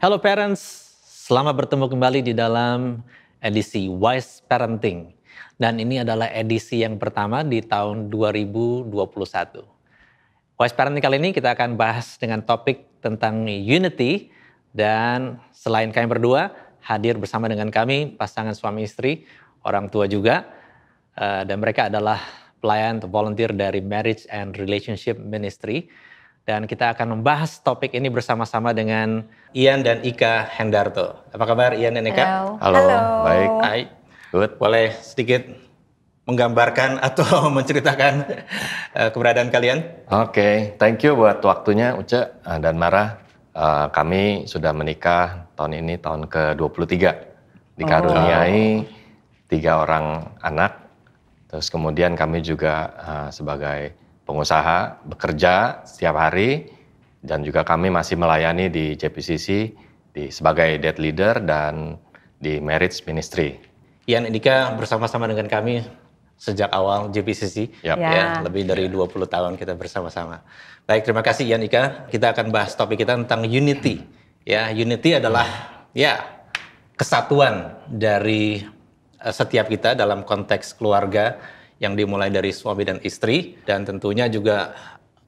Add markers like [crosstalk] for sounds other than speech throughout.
Hello parents, selamat bertemu kembali di dalam edisi Wise Parenting. Dan ini adalah edisi yang pertama di tahun 2021. Wise Parenting kali ini kita akan bahas dengan topik tentang unity dan selain kami berdua hadir bersama dengan kami pasangan suami istri, orang tua juga eh, dan mereka adalah pelayan atau volunteer dari Marriage and Relationship Ministry dan kita akan membahas topik ini bersama-sama dengan Ian dan Ika Hendarto. Apa kabar Ian dan Ika? Halo. Halo. Halo. Baik. Hai. Good. Boleh sedikit menggambarkan [laughs] atau menceritakan eh, keberadaan kalian? Oke, okay. thank you buat waktunya Uce eh, dan Mara. Eh, kami sudah menikah tahun ini tahun ke-23. Dikaruniai oh. tiga orang anak. Terus kemudian kami juga sebagai pengusaha bekerja setiap hari dan juga kami masih melayani di JPCC di sebagai debt leader dan di marriage ministry. Ian Indika bersama-sama dengan kami sejak awal JPCC yep. Ya. ya. lebih dari 20 tahun kita bersama-sama. Baik, terima kasih Ian Ika. Kita akan bahas topik kita tentang unity. Ya, unity adalah ya kesatuan dari eh, setiap kita dalam konteks keluarga yang dimulai dari suami dan istri dan tentunya juga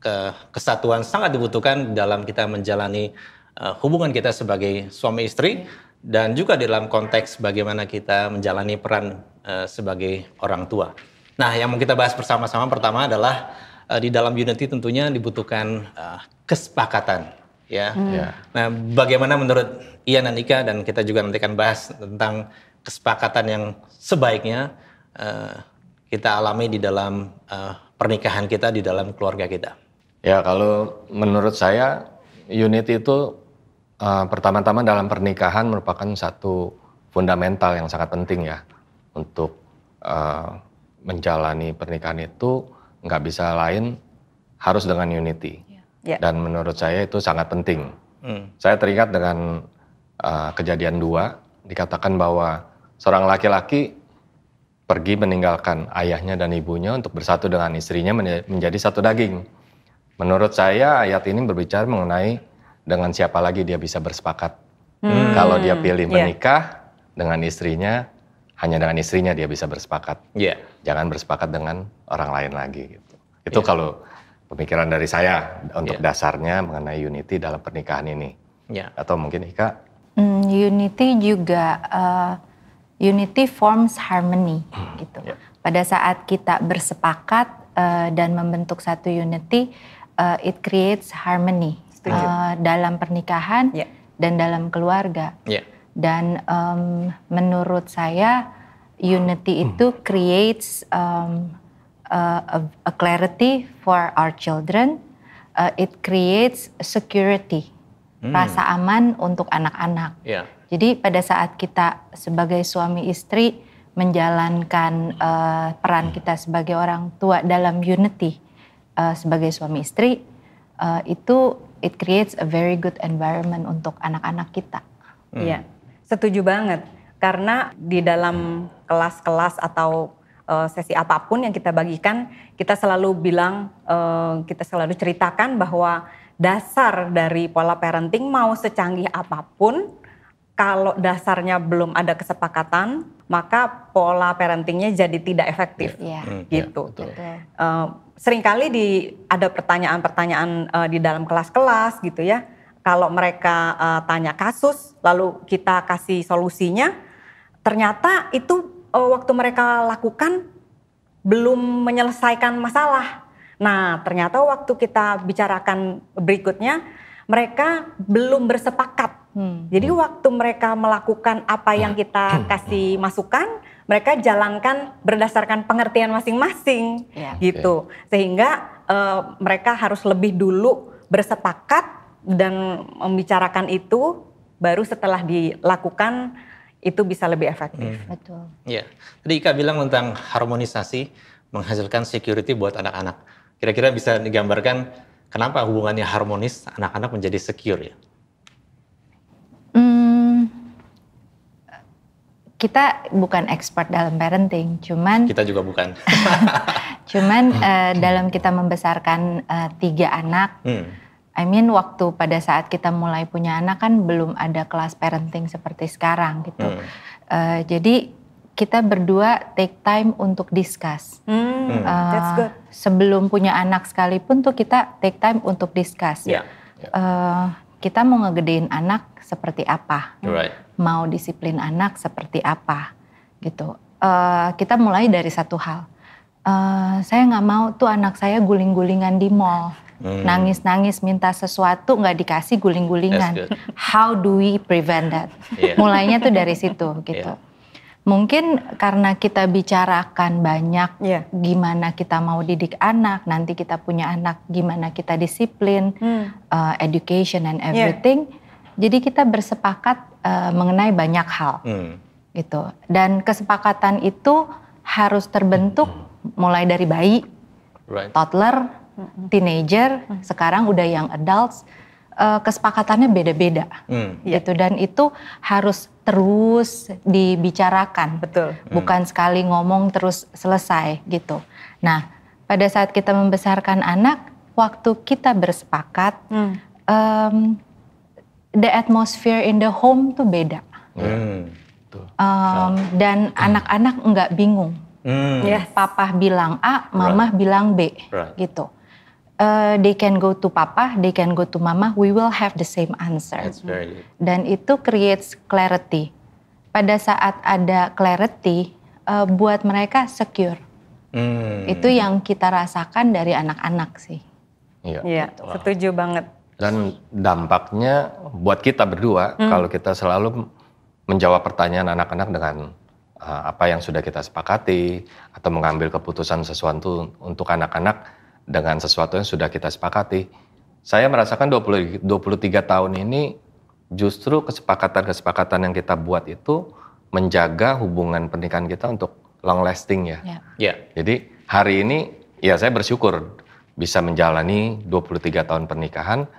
eh, kesatuan sangat dibutuhkan dalam kita menjalani eh, hubungan kita sebagai suami istri dan juga dalam konteks bagaimana kita menjalani peran eh, sebagai orang tua. Nah, yang mau kita bahas bersama-sama pertama adalah di dalam unity tentunya dibutuhkan kesepakatan ya. Hmm. Ya. Nah, bagaimana menurut Ian dan Ika dan kita juga nanti akan bahas tentang kesepakatan yang sebaiknya uh, kita alami di dalam uh, pernikahan kita, di dalam keluarga kita? Ya, kalau menurut saya, unity itu uh, pertama-tama dalam pernikahan merupakan satu fundamental yang sangat penting ya untuk uh, menjalani pernikahan itu nggak bisa lain harus dengan unity yeah. dan menurut saya itu sangat penting. Hmm. Saya teringat dengan uh, kejadian dua dikatakan bahwa seorang laki-laki pergi meninggalkan ayahnya dan ibunya untuk bersatu dengan istrinya menjadi satu daging. Menurut saya ayat ini berbicara mengenai dengan siapa lagi dia bisa bersepakat. Hmm. Kalau dia pilih iya. menikah yeah. dengan istrinya, hanya dengan istrinya dia bisa bersepakat. Yeah. Jangan bersepakat dengan orang lain lagi. Gitu. Itu yeah. kalau pemikiran dari saya untuk yeah. dasarnya mengenai unity dalam pernikahan ini. Yeah. Atau mungkin Ika? Mm, unity juga. Uh Unity forms harmony hmm, gitu. Yeah. Pada saat kita bersepakat uh, dan membentuk satu unity, uh, it creates harmony uh, dalam pernikahan yeah. dan dalam keluarga. Yeah. Dan um, menurut saya unity hmm. itu creates um, a, a clarity for our children. Uh, it creates security, hmm. rasa aman untuk anak-anak. Yeah jadi pada saat kita sebagai suami istri menjalankan uh, peran kita sebagai orang tua dalam unity uh, sebagai suami istri uh, itu it creates a very good environment untuk anak-anak kita. Hmm. Iya. Hmm. Setuju banget. Karena di dalam kelas-kelas atau uh, sesi apapun yang kita bagikan, kita selalu bilang uh, kita selalu ceritakan bahwa dasar dari pola parenting mau secanggih apapun kalau dasarnya belum ada kesepakatan, maka pola parentingnya jadi tidak efektif, yeah. Hmm, iya, gitu. Yeah, betul. Uh, seringkali di ada pertanyaan-pertanyaan uh, di dalam kelas-kelas gitu ya. Kalau mereka uh, tanya kasus, lalu kita kasih solusinya, ternyata itu uh, waktu mereka lakukan belum menyelesaikan masalah. Nah, ternyata waktu kita bicarakan berikutnya, mereka belum bersepakat Hmm. Jadi waktu mereka melakukan apa yang hmm. kita hmm. kasih masukan, mereka jalankan berdasarkan pengertian masing-masing, yeah. Ya. gitu. Okay. Sehingga uh, mereka harus lebih dulu bersepakat dan membicarakan itu, baru setelah dilakukan itu bisa lebih efektif. Hmm. Betul. Iya. Tadi Ika bilang tentang harmonisasi menghasilkan security buat anak-anak. Kira-kira bisa digambarkan kenapa hubungannya harmonis anak-anak menjadi secure ya? Hmm, kita bukan expert dalam parenting, cuman kita juga bukan. [laughs] cuman uh, dalam kita membesarkan uh, tiga anak, hmm. I mean waktu pada saat kita mulai punya anak kan belum ada kelas parenting seperti sekarang gitu. Hmm. Uh, jadi kita berdua take time untuk discuss. Hmm, uh, that's good. Sebelum punya anak sekalipun tuh kita take time untuk discuss. Yeah. Ya, ya. Yeah. Uh, kita mau ngegedein anak seperti apa, right. mau disiplin anak seperti apa, gitu. Uh, kita mulai dari satu hal. Uh, saya nggak mau tuh anak saya guling-gulingan di mall, nangis hmm. nangis-nangis minta sesuatu nggak dikasih guling-gulingan. How do we prevent that? Yeah. Mulainya tuh dari situ, [laughs] gitu. Yeah mungkin karena kita bicarakan banyak yeah. gimana kita mau didik anak nanti kita punya anak gimana kita disiplin hmm. uh, education and everything yeah. Jadi kita bersepakat uh, mengenai banyak hal, hmm. gitu. Dan kesepakatan itu harus terbentuk mulai dari bayi, right. toddler, teenager, sekarang udah yang adults. Uh, kesepakatannya beda-beda, hmm. Iya. gitu. Dan itu harus terus dibicarakan, betul. Hmm. Bukan sekali ngomong terus selesai, gitu. Nah, pada saat kita membesarkan anak, waktu kita bersepakat. Hmm. Um, the atmosphere in the home tuh beda. Iya. Hmm. Um, dan anak-anak hmm. nggak bingung. Hmm. Yes. Papa bilang A, mama right. bilang B, right. gitu. Uh, they can go to papa, they can go to mama, we will have the same answer. That's very good. Dan itu creates clarity. Pada saat ada clarity, uh, buat mereka secure. Hmm. Itu yang kita rasakan dari anak-anak sih. Iya, yeah. yeah, wow. setuju banget. Dan dampaknya buat kita berdua hmm. kalau kita selalu menjawab pertanyaan anak-anak dengan uh, apa yang sudah kita sepakati atau mengambil keputusan sesuatu untuk anak-anak dengan sesuatu yang sudah kita sepakati. Saya merasakan 20, 23 tahun ini justru kesepakatan-kesepakatan yang kita buat itu menjaga hubungan pernikahan kita untuk long lasting ya. Yeah. Yeah. Jadi hari ini ya saya bersyukur bisa menjalani 23 tahun pernikahan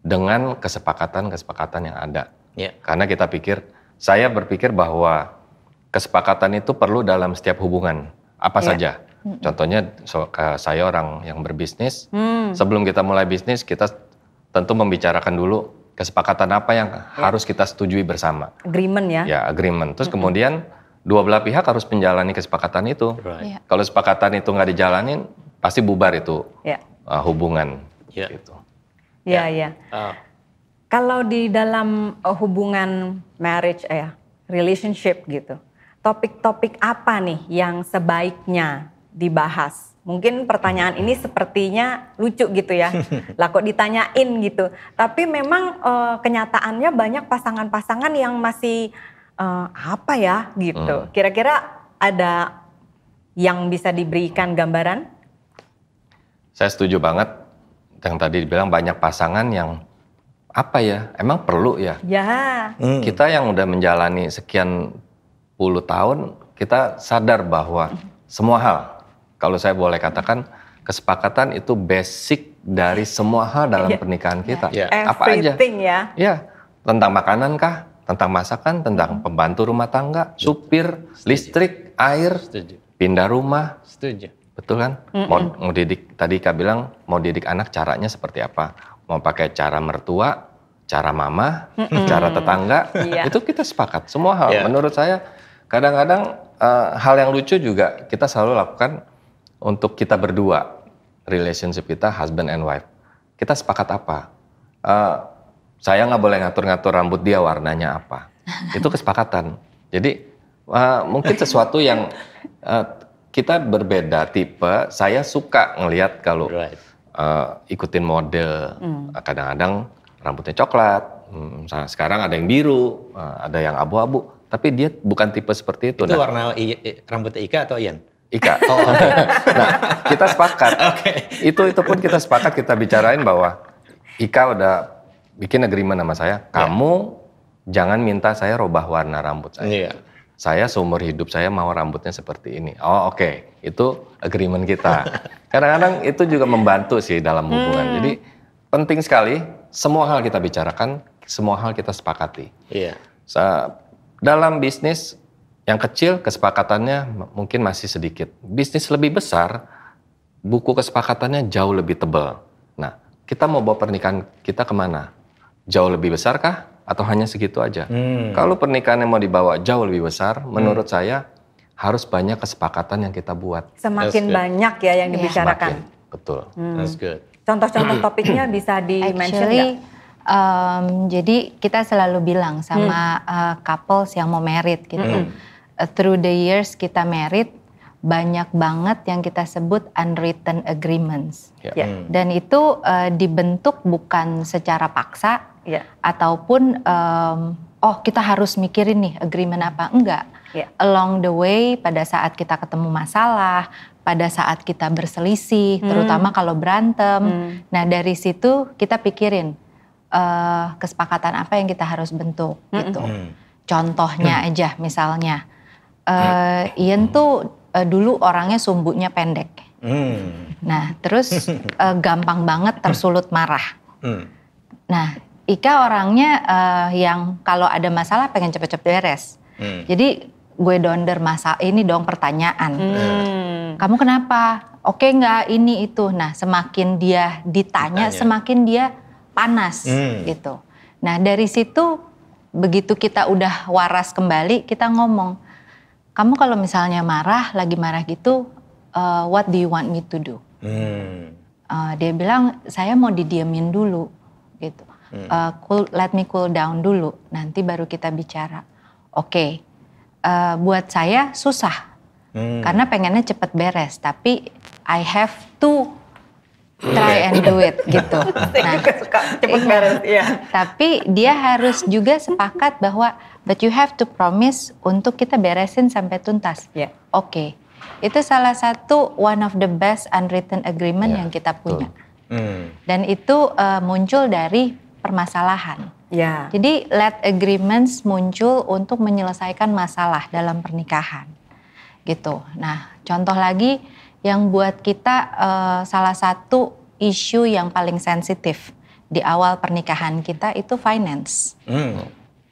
dengan kesepakatan-kesepakatan yang ada. Yeah. Karena kita pikir, saya berpikir bahwa kesepakatan itu perlu dalam setiap hubungan apa yeah. saja. Contohnya so, saya orang yang berbisnis, hmm. sebelum kita mulai bisnis kita tentu membicarakan dulu kesepakatan apa yang yeah. harus kita setujui bersama. Agreement ya. Ya, agreement. Terus hmm kemudian dua belah pihak harus menjalani kesepakatan itu. Right. Yeah. Kalau kesepakatan itu nggak dijalanin, pasti bubar itu yeah. Uh, hubungan. Yeah. Gitu. Iya, iya. Ya. Uh. Kalau di dalam eh, hubungan marriage eh, ya, eh, relationship gitu. Topik-topik apa nih yang sebaiknya dibahas? Mungkin pertanyaan ini sepertinya lucu gitu ya. [laughs] lah kok ditanyain gitu. Tapi memang eh, kenyataannya banyak pasangan-pasangan yang masih uh, apa ya gitu. Hmm. Kira-kira ada yang bisa diberikan gambaran? Saya setuju banget yang tadi dibilang banyak pasangan yang apa ya emang perlu ya? Ya. Hmm. Kita yang udah menjalani sekian puluh tahun kita sadar bahwa semua hal kalau saya boleh katakan kesepakatan itu basic dari semua hal dalam ya. pernikahan kita. ya. ya. Apa aja? Ya. ya. Tentang makanan kah? Tentang masakan, tentang pembantu rumah tangga, ya. supir, Setuju. listrik, air, Setuju. pindah rumah. Setuju Betul kan? Mm -mm. Mau, didik tadi Kak bilang mau didik anak caranya seperti apa? Mau pakai cara mertua, cara mama, mm -mm. cara tetangga, yeah. itu kita sepakat semua hal. Yeah. Menurut saya kadang-kadang uh, hal yang lucu juga kita selalu lakukan untuk kita berdua relationship kita husband and wife. Kita sepakat apa? Uh, saya nggak boleh ngatur-ngatur rambut dia warnanya apa. [laughs] Itu kesepakatan. Jadi uh, mungkin sesuatu yang uh, kita berbeda tipe. Saya suka ngelihat kalau right. uh, ikutin mode. kadang hmm. eh, Kadang-kadang rambutnya coklat. Hmm, sekarang ada yang biru, eh, ada yang abu-abu. Tapi dia bukan tipe seperti itu. Itu nah, warna i, i, rambutnya Ika atau Ian? Ika. Oh, [laughs] nah, kita sepakat. [laughs] Okay. Itu itu pun kita sepakat kita bicarain bahwa Ika udah bikin agreement sama saya. Ya. Kamu yeah. jangan minta saya robah warna rambut saya. Yeah saya seumur hidup saya mau rambutnya seperti ini. Oh oke, okay. itu agreement kita. Kadang-kadang itu juga membantu sih dalam hubungan. Hmm. Jadi penting sekali semua hal kita bicarakan, semua hal kita sepakati. Iya. Sa dalam bisnis yang kecil kesepakatannya mungkin masih sedikit. Bisnis lebih besar, buku kesepakatannya jauh lebih tebal. Nah, kita mau bawa pernikahan kita kemana? Jauh lebih besar kah? atau hanya segitu aja. Hmm. Kalau yang mau dibawa jauh lebih besar, hmm. menurut saya harus banyak kesepakatan yang kita buat. Semakin banyak ya yang yeah. dibicarakan. Semakin, betul. Hmm. That's good. Contoh-contoh hmm. topiknya [clears throat] bisa di-mention Um, jadi kita selalu bilang sama hmm. uh, couples yang mau merit gitu. Hmm. Uh, through the years kita merit, banyak banget yang kita sebut unwritten agreements. Yeah. Yeah. Hmm. Dan itu uh, dibentuk bukan secara paksa yeah. ataupun um, oh kita harus mikirin nih agreement apa enggak. Yeah. Along the way pada saat kita ketemu masalah, pada saat kita berselisih, hmm. terutama kalau berantem. Hmm. Nah, dari situ kita pikirin uh, kesepakatan apa yang kita harus bentuk hmm. gitu. Hmm. Contohnya hmm. aja misalnya uh, Ian tuh uh, dulu orangnya sumbunya pendek. Hmm. Nah, terus uh, [laughs] gampang banget tersulut marah. Hmm. Nah, Ika orangnya uh, yang kalau ada masalah pengen cepet-cepet beres. Hmm. Jadi gue donder masa ini dong pertanyaan. Hmm. Iya. Kamu kenapa? Oke nggak ini itu. Nah, semakin dia ditanya, ditanya. semakin dia panas hmm. gitu. Nah, dari situ begitu kita udah waras kembali, kita ngomong kamu kalau misalnya marah, lagi marah gitu, uh, what do you want me to do? Hmm. Uh, dia bilang, saya mau didiemin dulu, gitu. Hmm. Uh, cool, let me cool down dulu, nanti baru kita bicara. Oke, okay. uh, buat saya susah, hmm. karena pengennya cepet beres, tapi I have to try and do it gitu. [laughs] Nah, suka iya. Iya. Tapi dia harus juga sepakat bahwa but you have to promise untuk kita beresin sampai tuntas. Yeah. Oke. Okay. Itu salah satu one of the best unwritten agreement yeah. yang kita punya. Mm. Dan itu uh, muncul dari permasalahan. Yeah. Jadi let agreements muncul untuk menyelesaikan masalah dalam pernikahan. Gitu. Nah, contoh lagi yang buat kita uh, salah satu isu yang paling sensitif di awal pernikahan kita itu finance. Hmm.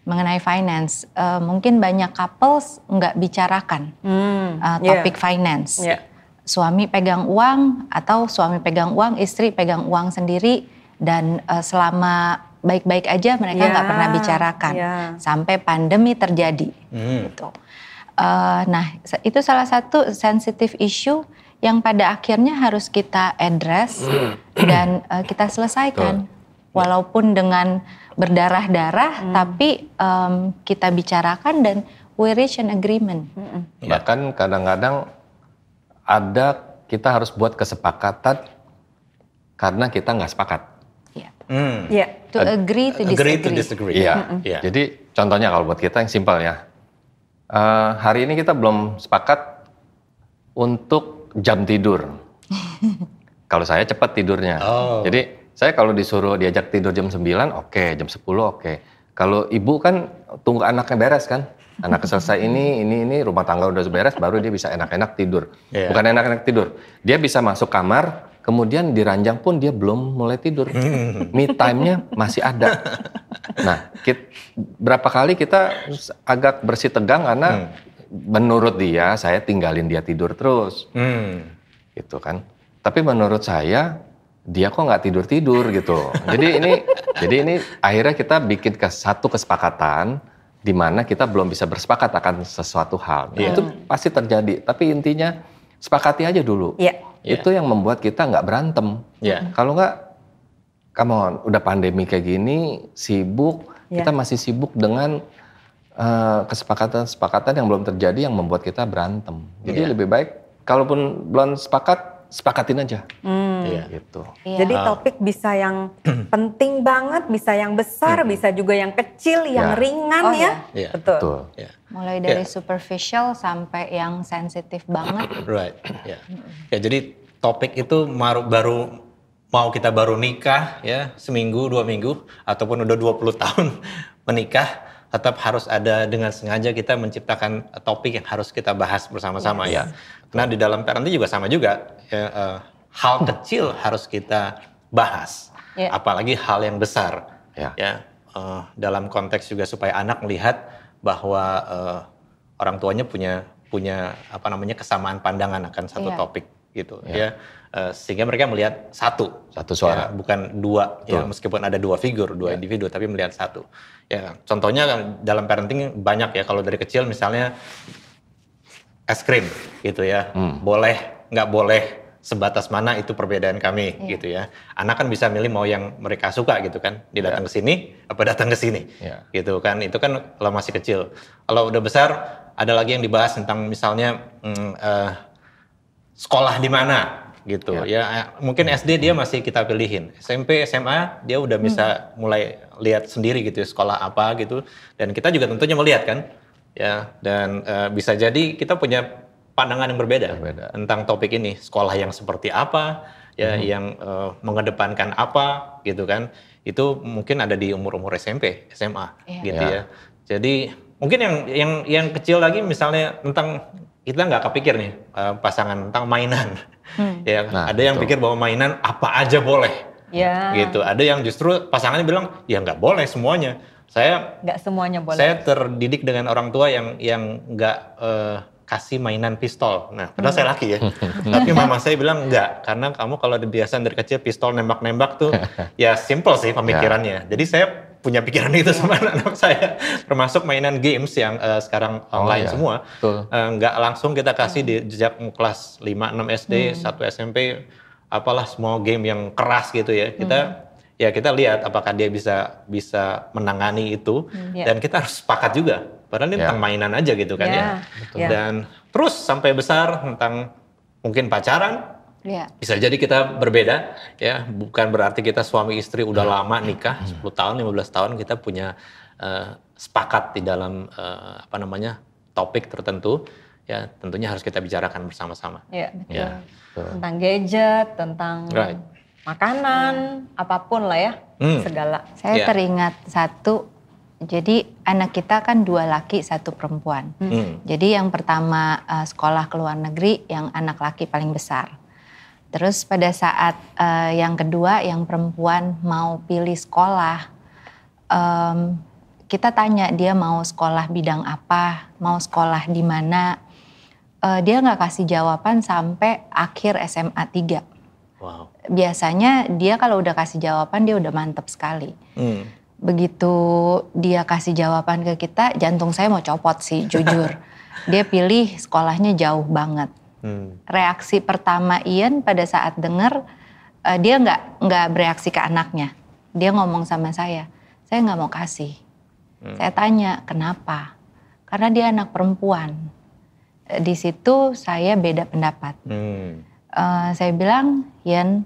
Mengenai finance, uh, mungkin banyak couples nggak bicarakan hmm. uh, topik yeah. finance. Yeah. Suami pegang uang atau suami pegang uang, istri pegang uang sendiri, dan uh, selama baik-baik aja mereka nggak yeah. pernah bicarakan yeah. sampai pandemi terjadi. Hmm. Gitu. Uh, nah, itu salah satu sensitif issue yang pada akhirnya harus kita address hmm. dan uh, kita selesaikan. Walaupun dengan berdarah-darah, hmm. tapi um, kita bicarakan dan we reach an agreement. Hmm. Bahkan kadang-kadang ada kita harus buat kesepakatan karena kita nggak sepakat. Yeah. Iya. Hmm. Iya. Yeah. To agree to disagree. Agree to disagree. Iya. Yeah. yeah. Jadi contohnya kalau buat kita yang simpelnya, uh, eh, hari ini kita belum sepakat untuk jam tidur. [laughs] kalau saya cepat tidurnya. Oh. Jadi saya kalau disuruh diajak tidur jam 9, oke, okay. jam 10 oke. Okay. Kalau ibu kan tunggu anaknya beres kan. Anak selesai ini, ini, ini, rumah tangga udah beres, baru dia bisa enak-enak tidur. Yeah. Bukan enak-enak tidur. Dia bisa masuk kamar, kemudian diranjang pun dia belum mulai tidur. Hmm. Me time-nya masih ada. [laughs] Nah, kita, berapa kali kita agak bersih tegang karena hmm menurut dia saya tinggalin dia tidur terus. Hmm. Gitu kan. Tapi menurut saya dia kok nggak tidur tidur gitu. jadi ini [laughs] jadi ini akhirnya kita bikin ke satu kesepakatan di mana kita belum bisa bersepakat akan sesuatu hal. Nah, yeah. Itu pasti terjadi. Tapi intinya sepakati aja dulu. Yeah. Iya. Itu yeah. yang membuat kita nggak berantem. Yeah. Kalau nggak, kamu udah pandemi kayak gini, sibuk, yeah. kita masih sibuk dengan kesepakatan-kesepakatan eh, yang belum terjadi yang membuat kita berantem. Jadi yeah. lebih baik kalaupun belum sepakat, sepakatin aja. Mm. Yeah. Gitu. Yeah. Jadi ah. topik bisa yang [clears throat] penting banget, bisa yang besar, mm bisa juga yang kecil, yang iya. ringan oh, ya. Yeah. Iya. Betul. Betul. Yeah. Mulai dari yeah. superficial sampai yang sensitif banget. [clears throat] Right. Yeah. Ya jadi topik itu baru, baru mau kita baru nikah ya seminggu dua minggu ataupun udah 20 [laughs] tahun menikah tetap harus ada dengan sengaja kita menciptakan eh, topik yang harus kita bahas bersama-sama yes. ya. Karena di dalam parenting juga sama juga ya, uh, hal hmm. kecil harus kita bahas, yeah. apalagi hal yang besar yeah. ya. Uh, dalam konteks juga supaya anak melihat bahwa uh, orang tuanya punya punya apa namanya kesamaan pandangan akan satu yeah. topik gitu yeah. ya. ya. Eh, sehingga mereka melihat satu satu suara ya, bukan dua ya meskipun ada dua figur dua ya. individu tapi melihat satu ya contohnya kan dalam parenting banyak ya kalau dari kecil misalnya es krim gitu ya hmm. boleh nggak boleh sebatas mana itu perbedaan kami ya. gitu ya anak kan bisa milih mau yang mereka suka gitu kan dia ya. datang ya. ke sini apa datang ke sini ya. gitu kan itu kan kalau masih kecil kalau udah besar ada lagi yang dibahas tentang misalnya hmm, uh, sekolah di mana gitu. Ya. ya eh, mungkin ya. SD dia masih kita pilihin. SMP, SMA dia udah bisa hmm. mulai lihat sendiri gitu ya, sekolah apa gitu dan kita juga tentunya melihat kan. Ya, dan uh, bisa jadi kita punya pandangan yang berbeda, berbeda tentang topik ini. Sekolah yang seperti apa, ya hmm. yang uh, mengedepankan apa gitu kan. Itu mungkin ada di umur-umur SMP, SMA ya. gitu ya. ya. Jadi mungkin yang yang yang kecil lagi misalnya tentang kita nggak kepikir nih pasangan tentang mainan Hmm. Ya, kan? nah, ada yang gitu. pikir bahwa mainan apa aja boleh. Ya. Gitu. Ada yang justru pasangannya bilang ya nggak boleh semuanya. Saya nggak semuanya boleh. Saya terdidik dengan orang tua yang yang nggak uh, kasih mainan pistol. Nah, padahal hmm. saya laki ya. Hmm. [laughs] Tapi mama saya bilang nggak karena kamu kalau biasa dari kecil pistol nembak-nembak tuh [laughs] ya simple sih pemikirannya. Ya. Jadi saya punya pikiran itu sama iya. anak-anak saya, termasuk mainan games yang uh, sekarang oh, online oh, iya. semua. Eh, nggak uh, langsung kita kasih di jejak hmm. kelas 5, 6 SD, hmm. 1 SMP, apalah semua game yang keras gitu ya. Kita hmm ya kita lihat apakah dia bisa bisa menangani itu hmm, yeah. dan kita harus sepakat juga padahal ini yeah. tentang mainan aja gitu kan yeah. ya Betul. Iya. Yeah. dan terus sampai besar tentang mungkin pacaran Yeah. Bisa jadi kita berbeda ya, bukan berarti kita suami istri udah hmm. lama nikah 10 hmm. tahun, 15 tahun kita punya uh, sepakat di dalam uh, apa namanya topik tertentu ya tentunya harus kita bicarakan bersama-sama. Iya, betul. Tentang gadget, tentang right. makanan, mm. apapun lah ya, mm. segala. Ya. Saya yeah. teringat satu jadi anak kita kan dua laki satu perempuan. Mm. Jadi yang pertama uh, sekolah ke luar negeri, yang anak laki paling besar. Terus pada saat uh, yang kedua yang perempuan mau pilih sekolah, um, kita tanya dia mau sekolah bidang apa, mau sekolah di mana. Uh, dia nggak kasih jawaban sampai akhir SMA 3. Wow. Biasanya dia kalau udah kasih jawaban dia udah mantep sekali. Hmm. Begitu dia kasih jawaban ke kita, jantung saya mau copot sih jujur. [laughs] dia pilih sekolahnya jauh banget. Hmm. Reaksi pertama Ian pada saat dengar uh, eh, dia nggak nggak bereaksi ke anaknya. Dia ngomong sama saya, saya nggak mau kasih. Hmm. Saya tanya kenapa? Karena dia anak perempuan. Eh, di situ saya beda pendapat. Hmm. Uh, saya bilang Ian,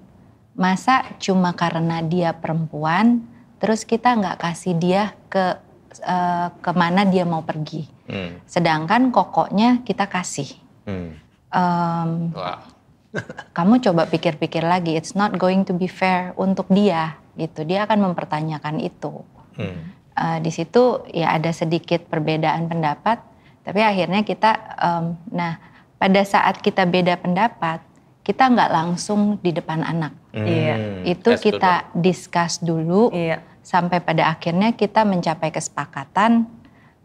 masa cuma karena dia perempuan, terus kita nggak kasih dia ke uh, kemana dia mau pergi. Hmm. Sedangkan kokoknya kita kasih. Hmm um, wow. [laughs] kamu coba pikir-pikir lagi, it's not going to be fair untuk dia gitu. Dia akan mempertanyakan itu. Hmm. Uh, di situ ya ada sedikit perbedaan pendapat, tapi akhirnya kita, um, nah pada saat kita beda pendapat, kita nggak langsung di depan anak. Hmm. Iya. Itu kita diskus discuss dulu yeah. sampai pada akhirnya kita mencapai kesepakatan.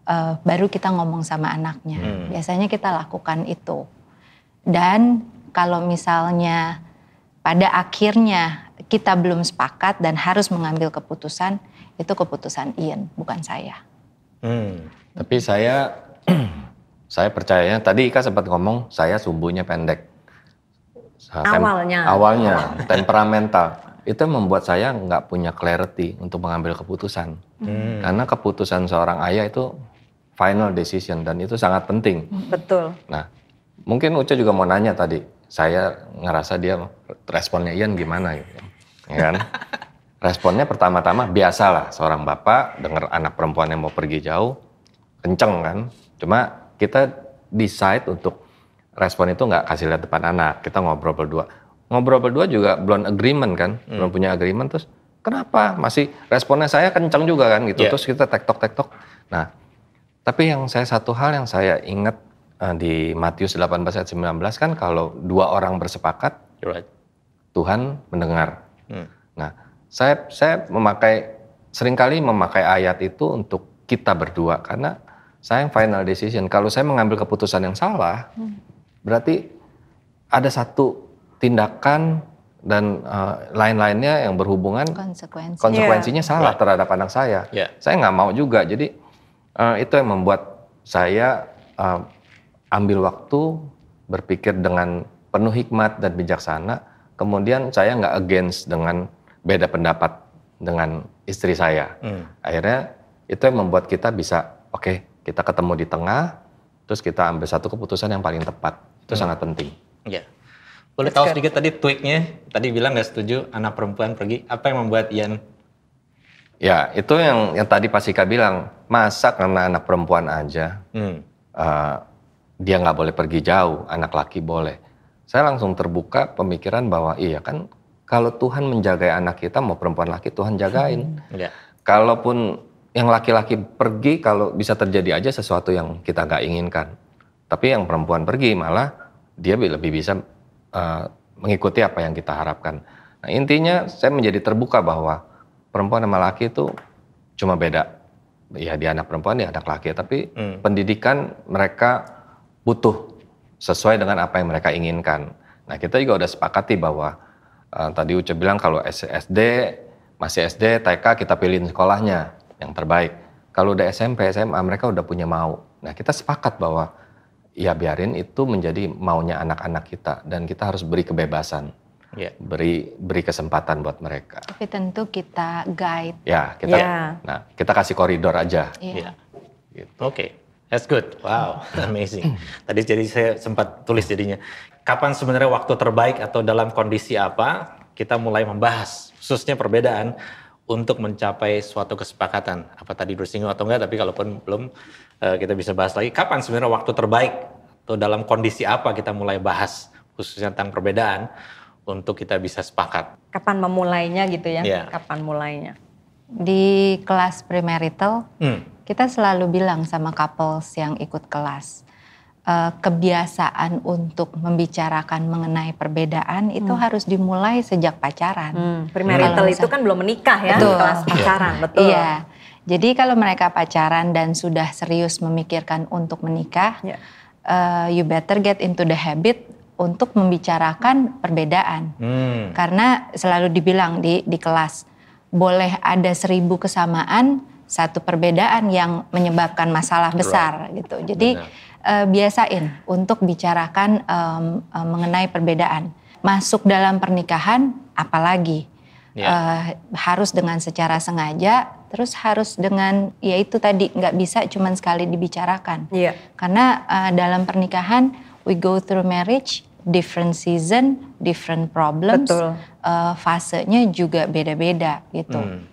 Uh, baru kita ngomong sama anaknya. Hmm. Biasanya kita lakukan itu. Dan kalau misalnya pada akhirnya kita belum sepakat dan harus mengambil keputusan, itu keputusan Ian, bukan saya. Hmm, tapi saya [clears throat] saya percayanya tadi Ika sempat ngomong saya sumbunya pendek. awalnya. Awalnya temperamental. Itu membuat saya nggak punya clarity untuk mengambil keputusan. Hmm. Karena keputusan seorang ayah itu final decision dan itu sangat penting. Betul. Nah, Mungkin Uca juga mau nanya tadi, saya ngerasa dia responnya Ian gimana gitu. Ya kan? [laughs] Responnya pertama-tama biasalah seorang bapak dengar anak perempuan yang mau pergi jauh, kenceng kan. Cuma kita decide untuk respon itu nggak kasih lihat depan anak, kita ngobrol berdua. Ngobrol berdua juga belum agreement kan, hmm. belum punya agreement terus kenapa masih responnya saya kenceng juga kan gitu. Yeah. Terus kita tektok-tektok. Nah, tapi yang saya satu hal yang saya ingat Eh, di Matius 18 ayat 19 kan kalau dua orang bersepakat right. Tuhan mendengar. Hmm. Nah, saya saya memakai seringkali memakai ayat itu untuk kita berdua karena saya yang final decision. Kalau saya mengambil keputusan yang salah, hmm. berarti ada satu tindakan dan uh, lain-lainnya yang berhubungan Konsekuensi. konsekuensinya yeah. salah right. terhadap anak saya. Yeah. Saya nggak mau juga. Jadi uh, itu yang membuat saya uh, ambil waktu berpikir dengan penuh hikmat dan bijaksana. Kemudian saya nggak against dengan beda pendapat dengan istri saya. Hmm. Akhirnya itu yang membuat kita bisa oke okay, kita ketemu di tengah, terus kita ambil satu keputusan yang paling tepat. Itu hmm. sangat penting. Iya. Boleh tahu sedikit tadi tweaknya? Tadi bilang nggak setuju anak perempuan pergi. Apa yang membuat Ian? Ya itu yang yang tadi Pak Sika bilang. Masa karena anak perempuan aja hmm. uh, dia nggak boleh pergi jauh, anak laki boleh. Saya langsung terbuka pemikiran bahwa iya kan kalau Tuhan menjaga anak kita mau perempuan laki Tuhan jagain. Hmm. [laughs] Yeah. Kalaupun yang laki-laki pergi kalau bisa terjadi aja sesuatu yang kita nggak inginkan. Tapi yang perempuan pergi malah dia lebih bisa uh, mengikuti apa yang kita harapkan. Nah, intinya saya menjadi terbuka bahwa perempuan sama laki itu cuma beda. Ya di anak perempuan, di anak laki. Tapi hmm. pendidikan mereka butuh sesuai dengan apa yang mereka inginkan. Nah kita juga udah sepakati bahwa uh, tadi Uce bilang kalau SD masih SD TK kita pilihin sekolahnya yang terbaik. Kalau udah SMP SMA mereka udah punya mau. Nah kita sepakat bahwa ya biarin itu menjadi maunya anak-anak kita dan kita harus beri kebebasan yeah. beri beri kesempatan buat mereka. Tapi tentu kita guide. Ya kita. Yeah. Nah kita kasih koridor aja. Yeah. Yeah. Gitu. Oke. Okay. That's good. Wow, [laughs] amazing. Tadi jadi saya sempat tulis jadinya. Kapan sebenarnya waktu terbaik atau dalam kondisi apa kita mulai membahas khususnya perbedaan untuk mencapai suatu kesepakatan. Apa tadi bersinggung atau enggak, tapi kalaupun belum eh, kita bisa bahas lagi. Kapan sebenarnya waktu terbaik atau dalam kondisi apa kita mulai bahas khususnya tentang perbedaan untuk kita bisa sepakat. Kapan memulainya gitu ya, yeah. kapan mulainya. Di kelas premarital, hmm kita selalu bilang sama couples yang ikut kelas eh, kebiasaan untuk membicarakan mengenai perbedaan itu hmm. harus dimulai sejak pacaran. Hmm. hmm. itu kan belum menikah ya, betul. kelas iya. pacaran, yeah. betul. Iya. Jadi kalau mereka pacaran dan sudah serius memikirkan untuk menikah, yeah. Iya. uh, you better get into the habit untuk membicarakan perbedaan. Hmm. Karena selalu dibilang di di kelas boleh ada seribu kesamaan satu perbedaan yang menyebabkan masalah besar right. gitu. Jadi uh, biasain untuk bicarakan um, uh, mengenai perbedaan. Masuk dalam pernikahan apalagi yeah. Ya. uh, harus dengan secara sengaja, terus harus dengan ya itu tadi nggak bisa cuman sekali dibicarakan. Yeah. Karena uh, dalam pernikahan we go through marriage different season, different problems, Betul. Uh, fasenya juga beda-beda gitu. Hmm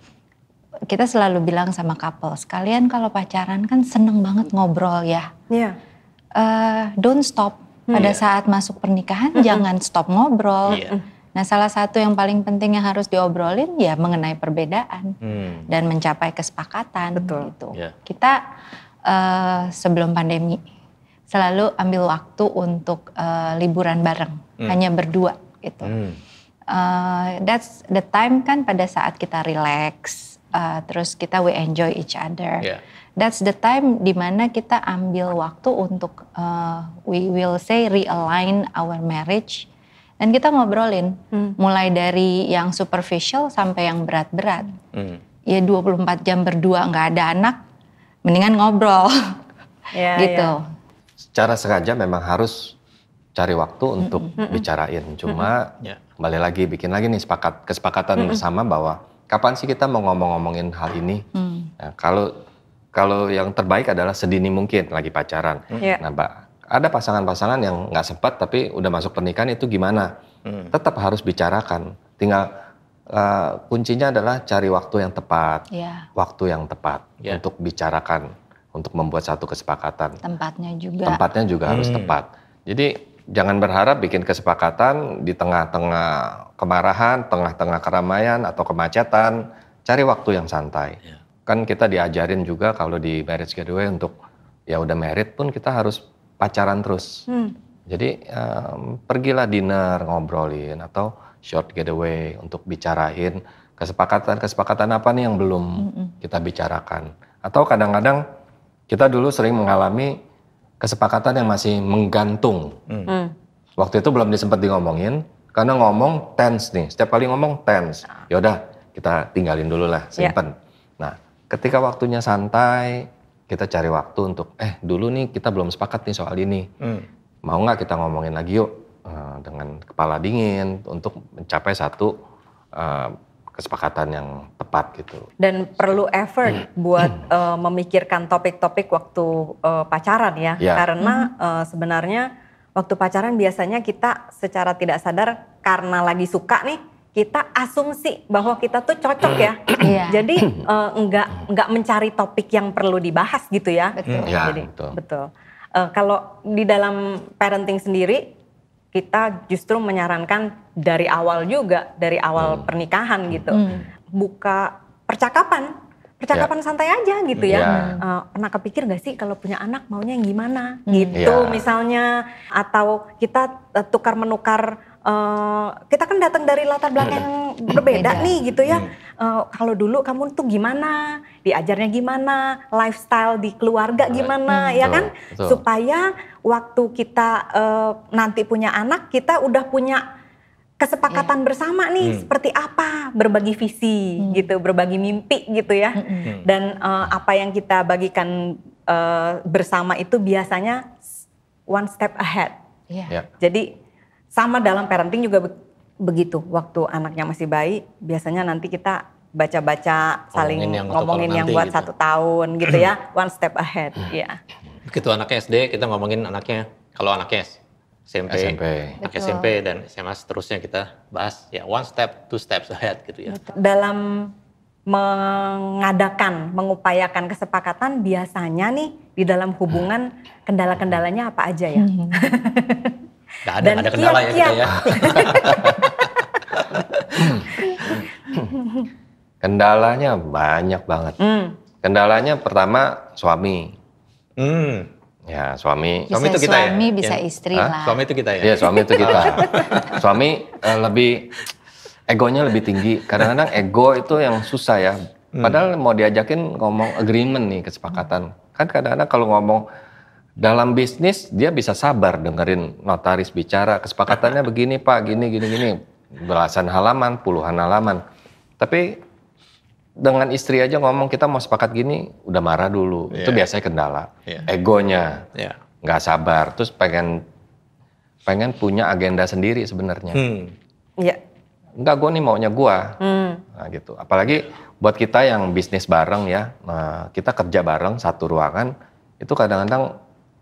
kita selalu bilang sama couple, sekalian kalau pacaran kan seneng banget ngobrol ya. Iya. Yeah. Uh, don't stop. Hmm. Pada yeah. saat masuk pernikahan mm -hmm. jangan stop ngobrol. Yeah. Nah, salah satu yang paling penting yang harus diobrolin ya mengenai perbedaan hmm. dan mencapai kesepakatan Betul. gitu. Yeah. Kita uh, sebelum pandemi selalu ambil waktu untuk uh, liburan bareng, hmm. hanya berdua gitu. Hmm. Uh, that's the time kan pada saat kita relax, uh, terus kita we enjoy each other. Yeah. That's the time dimana kita ambil waktu untuk uh, we will say realign our marriage dan kita ngobrolin hmm. mulai dari yang superficial sampai yang berat-berat. Hmm. Ya 24 jam berdua nggak ada anak, mendingan ngobrol. [laughs] Yeah, gitu. Yeah. Secara sengaja memang harus cari waktu untuk mm -hmm. bicarain. Cuma mm -hmm. kembali lagi bikin lagi nih sepakat kesepakatan mm -hmm. bersama bahwa kapan sih kita mau ngomong-ngomongin hal ini? Hmm. Nah, kalau kalau yang terbaik adalah sedini mungkin lagi pacaran. Hmm. Ya. Nah, Mbak, ada pasangan-pasangan yang nggak sempat tapi udah masuk pernikahan itu gimana? Hmm. Tetap harus bicarakan. Tinggal uh, kuncinya adalah cari waktu yang tepat, yeah. waktu yang tepat yeah. untuk bicarakan, untuk membuat satu kesepakatan. Tempatnya juga. Tempatnya juga hmm. harus tepat. Jadi jangan berharap bikin kesepakatan di tengah-tengah kemarahan, tengah-tengah keramaian atau kemacetan. Cari waktu yang santai. Yeah. Kan kita diajarin juga kalau di marriage getaway untuk ya udah merit pun kita harus pacaran terus. Hmm. Jadi um, pergilah dinner ngobrolin atau short getaway untuk bicarain kesepakatan-kesepakatan apa nih yang belum mm -mm. kita bicarakan. Atau kadang-kadang kita dulu sering mengalami kesepakatan yang masih menggantung. Hmm. hmm. Waktu itu belum disempat di ngomongin karena ngomong tense nih. Setiap kali ngomong tense. Ah. Yaudah kita tinggalin dulu lah, ya. simpen. Yeah. Nah, ketika waktunya santai, kita cari waktu untuk eh dulu nih kita belum sepakat nih soal ini. Hmm. Mau nggak kita ngomongin lagi yuk eh, dengan kepala dingin untuk mencapai satu uh, kesepakatan yang tepat gitu. Dan perlu effort hmm. buat hmm. Uh, memikirkan topik-topik waktu uh, pacaran ya, ya. karena hmm. uh, sebenarnya waktu pacaran biasanya kita secara tidak sadar karena lagi suka nih kita asumsi bahwa kita tuh cocok ya. Hmm. Iya. Jadi uh, enggak enggak mencari topik yang perlu dibahas gitu ya. Betul. Hmm. Ya, Jadi betul. betul. Uh, kalau di dalam parenting sendiri kita justru menyarankan dari awal juga dari awal hmm. pernikahan gitu hmm. buka percakapan percakapan yeah. santai aja gitu ya yeah. Ya. uh, pernah kepikir gak sih kalau punya anak maunya yang gimana hmm. gitu yeah. misalnya atau kita uh, tukar menukar uh, kita kan datang dari latar belakang yang hmm. berbeda nih gitu ya. Uh, kalau dulu kamu tuh gimana, diajarnya gimana, lifestyle di keluarga gimana, hmm. ya kan, Betul. supaya waktu kita uh, nanti punya anak kita udah punya kesepakatan hmm. bersama nih hmm. seperti apa berbagi visi hmm. gitu berbagi mimpi gitu ya hmm. hmm. dan uh, apa yang kita bagikan uh, bersama itu biasanya one step ahead yeah. Yeah. jadi sama dalam parenting juga be begitu waktu anaknya masih bayi biasanya nanti kita baca-baca saling ngomongin yang, ngomongin yang buat gitu. satu tahun gitu [clears throat] ya one step ahead hmm. ya yeah begitu anaknya SD kita ngomongin anaknya kalau anaknya SMP, SMP. Anak SMP dan SMA seterusnya kita bahas ya one step, two steps ahead gitu ya. Dalam mengadakan, mengupayakan kesepakatan biasanya nih di dalam hubungan kendala-kendalanya apa aja ya? -hmm. [laughs] Gak ada, Dan ada kendala kiat, ya kita ya. [laughs] Kendalanya banyak banget. hmm. Kendalanya pertama suami. Hmm. Ya, suami. Bisa suami itu kita ya? suami, ya. bisa istri Hah? lah. Suami itu kita ya. Iya, suami itu kita. [laughs] suami uh, lebih egonya lebih tinggi. Kadang-kadang ego itu yang susah ya. Hmm. Padahal hmm. mau diajakin ngomong agreement nih, kesepakatan. Kan kadang-kadang kalau ngomong dalam bisnis dia bisa sabar dengerin notaris bicara, kesepakatannya begini Pak, gini gini gini. Belasan halaman, puluhan halaman. Tapi dengan istri aja ngomong kita mau sepakat gini udah marah dulu yeah. itu biasanya kendala yeah. egonya iya. nggak yeah. sabar terus pengen pengen punya agenda sendiri sebenarnya hmm. yeah. nggak gue nih maunya gue hmm. nah gitu apalagi buat kita yang bisnis bareng ya nah, kita kerja bareng satu ruangan itu kadang-kadang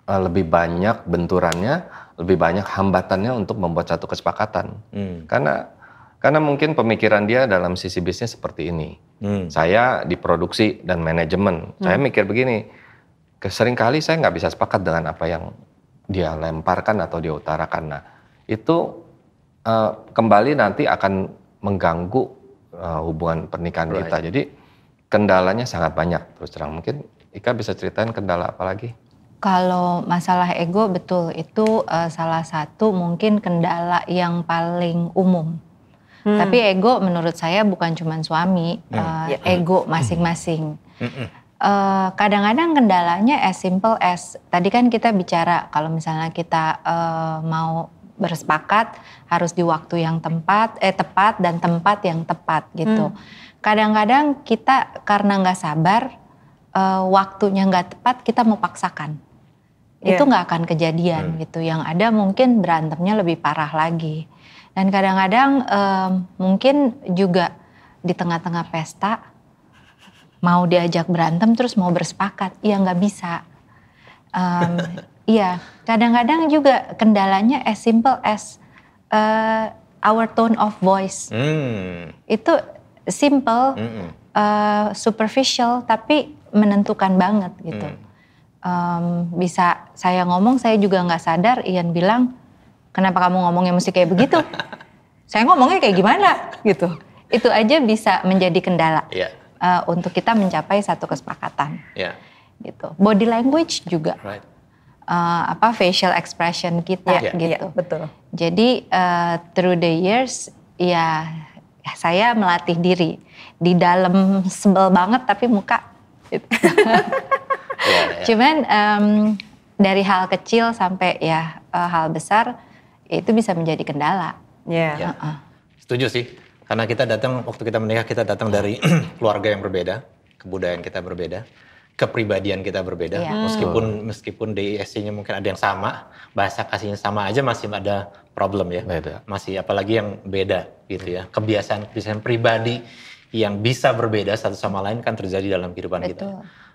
eh, lebih banyak benturannya lebih banyak hambatannya untuk membuat satu kesepakatan hmm. karena karena mungkin pemikiran dia dalam sisi bisnis seperti ini. Hmm. Saya di produksi dan manajemen. Hmm. Saya mikir begini, seringkali saya nggak bisa sepakat dengan apa yang dia lemparkan atau dia utarakan. Nah, itu uh, kembali nanti akan mengganggu uh, hubungan pernikahan right. kita. Jadi kendalanya sangat banyak terus terang. Mungkin Ika bisa ceritain kendala apa lagi? Kalau masalah ego betul itu uh, salah satu mungkin kendala yang paling umum Hmm. Tapi ego menurut saya bukan cuma suami, ya. Eh, ya. hmm. uh, ego masing-masing. Hmm. Uh, kadang-kadang kendalanya as simple as tadi kan kita bicara kalau misalnya kita uh, mau bersepakat harus di waktu yang tempat eh tepat dan tempat yang tepat gitu. Hmm. Kadang-kadang kita karena nggak sabar uh, waktunya nggak tepat kita mau paksakan. Yeah. Itu ya. nggak akan kejadian hmm. gitu. Yang ada mungkin berantemnya lebih parah lagi. Dan kadang-kadang um, mungkin juga di tengah-tengah pesta mau diajak berantem terus mau bersepakat, ya nggak bisa. Um, [laughs] iya, kadang-kadang juga kendalanya as simple as uh, our tone of voice. Mm. Itu simple, mm -mm. Uh, superficial, tapi menentukan banget gitu. Mm. Um, bisa saya ngomong, saya juga nggak sadar. Ian bilang Kenapa kamu ngomongnya mesti kayak begitu? Saya ngomongnya kayak gimana gitu. Itu aja bisa menjadi kendala yeah. Iya. uh, untuk kita mencapai satu kesepakatan. Yeah. Gitu. Body language juga. Right. Uh, apa facial expression kita yeah. Iya. gitu. Yeah, betul. Jadi uh, through the years ya saya melatih diri di dalam sebel banget tapi muka. Gitu. [laughs] yeah, yeah. Cuman um, dari hal kecil sampai ya uh, hal besar Ya itu bisa menjadi kendala. Yeah. Ya. Uh-uh. Setuju sih, karena kita datang waktu kita menikah kita datang dari [clears throat] keluarga yang berbeda, kebudayaan kita berbeda, kepribadian kita berbeda. Yeah. Meskipun meskipun DISC-nya mungkin ada yang sama, bahasa kasihnya sama aja masih ada problem ya. Beda. Masih apalagi yang beda gitu ya. Kebiasaan-kebiasaan pribadi yang bisa berbeda satu sama lain kan terjadi dalam kehidupan Betul. kita.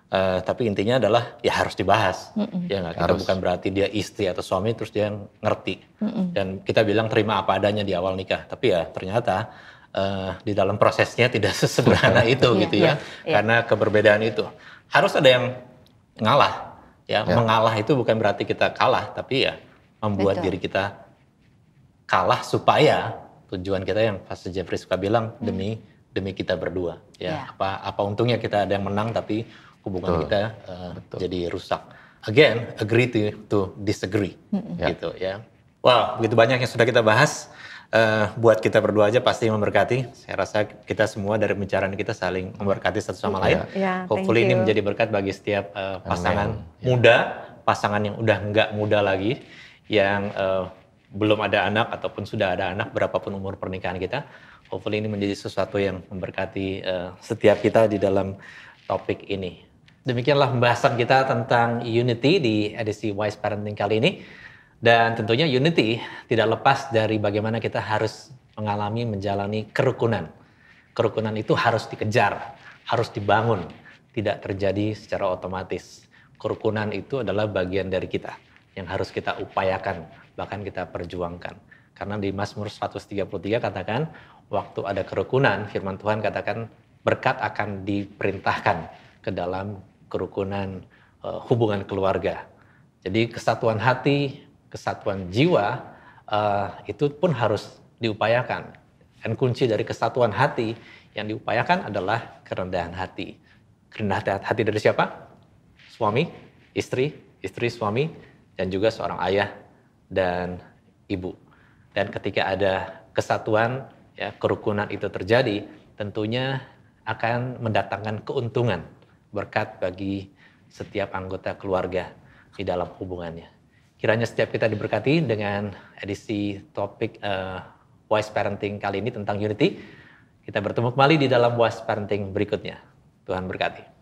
Uh, tapi intinya adalah ya harus dibahas. Mm-mm. Ya nggak kita bukan berarti dia istri atau suami terus dia ngerti. Mm-mm. Dan kita bilang terima apa adanya di awal nikah. Tapi ya ternyata uh, di dalam prosesnya tidak [laughs] sesederhana iya. itu gitu yeah, ya. Yeah, iya. Karena keberbedaan itu harus ada yang ngalah. Ya yeah. mengalah itu bukan berarti kita kalah, tapi ya membuat Betul. diri kita kalah supaya tujuan kita yang Pastor Jeffrey suka bilang mm. demi demi kita berdua. Ya yeah. apa apa untungnya kita ada yang menang tapi hubungan Betul. kita uh, jadi rusak. Again, agree to, to disagree, mm-hmm. gitu ya. Wow, begitu banyak yang sudah kita bahas. Uh, buat kita berdua aja pasti memberkati. Saya rasa kita semua dari pembicaraan kita saling memberkati satu sama lain. Yeah. Ya, Hopefully ini menjadi berkat bagi setiap uh, pasangan Amen. Ya. muda, pasangan yang udah nggak muda lagi, yang uh, belum ada anak ataupun sudah ada anak, berapapun umur pernikahan kita. Hopefully ini menjadi sesuatu yang memberkati uh, setiap kita di dalam topik ini. Demikianlah pembahasan kita tentang Unity di edisi Wise Parenting kali ini. Dan tentunya Unity tidak lepas dari bagaimana kita harus mengalami menjalani kerukunan. Kerukunan itu harus dikejar, harus dibangun, tidak terjadi secara otomatis. Kerukunan itu adalah bagian dari kita yang harus kita upayakan, bahkan kita perjuangkan. Karena di Mazmur 133 katakan, waktu ada kerukunan, firman Tuhan katakan berkat akan diperintahkan ke dalam kerukunan uh, hubungan keluarga. Jadi kesatuan hati, kesatuan jiwa uh, itu pun harus diupayakan. Dan kunci dari kesatuan hati yang diupayakan adalah kerendahan hati. Kerendahan hati dari siapa? Suami, istri, istri suami, dan juga seorang ayah dan ibu. Dan ketika ada kesatuan, ya, kerukunan itu terjadi, tentunya akan mendatangkan keuntungan berkat bagi setiap anggota keluarga di dalam hubungannya. Kiranya setiap kita diberkati dengan edisi topik uh, Wise Parenting kali ini tentang Unity. Kita bertemu kembali di dalam Wise Parenting berikutnya. Tuhan berkati.